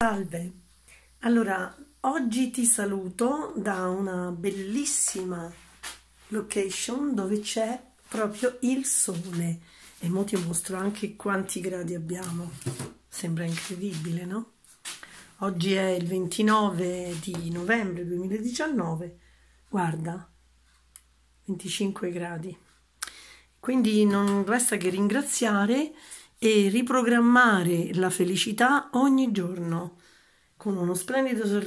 Salve, allora oggi ti saluto da una bellissima location dove c'è proprio il sole e mo ti mostro anche quanti gradi abbiamo, sembra incredibile no? Oggi è il 29 di novembre 2019, guarda, 25 gradi, quindi non resta che ringraziare e riprogrammare la felicità ogni giorno con uno splendido sorriso.